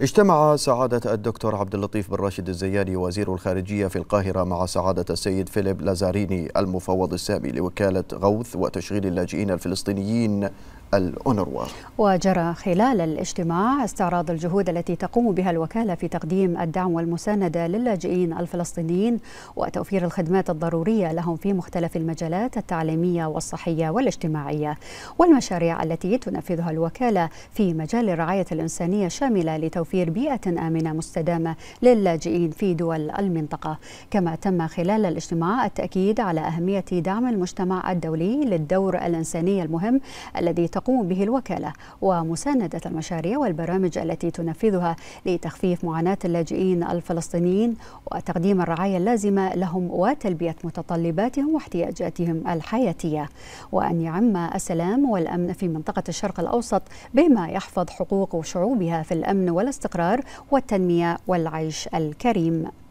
اجتمع سعادة الدكتور عبد اللطيف بن راشد الزياني وزير الخارجية في القاهرة مع سعادة السيد فيليب لازاريني المفوض السامي لوكالة غوث وتشغيل اللاجئين الفلسطينيين الأونروا وجرى خلال الاجتماع استعراض الجهود التي تقوم بها الوكالة في تقديم الدعم والمساندة للاجئين الفلسطينيين وتوفير الخدمات الضرورية لهم في مختلف المجالات التعليمية والصحية والاجتماعية والمشاريع التي تنفذها الوكالة في مجال الرعاية الإنسانية شاملة لتوفير بيئة آمنة مستدامة للاجئين في دول المنطقة كما تم خلال الاجتماع التأكيد على أهمية دعم المجتمع الدولي للدور الإنساني المهم الذي تقوم تقوم به الوكالة ومساندة المشاريع والبرامج التي تنفذها لتخفيف معاناة اللاجئين الفلسطينيين وتقديم الرعاية اللازمة لهم وتلبية متطلباتهم واحتياجاتهم الحياتية وأن يعم السلام والأمن في منطقة الشرق الأوسط بما يحفظ حقوق شعوبها في الأمن والاستقرار والتنمية والعيش الكريم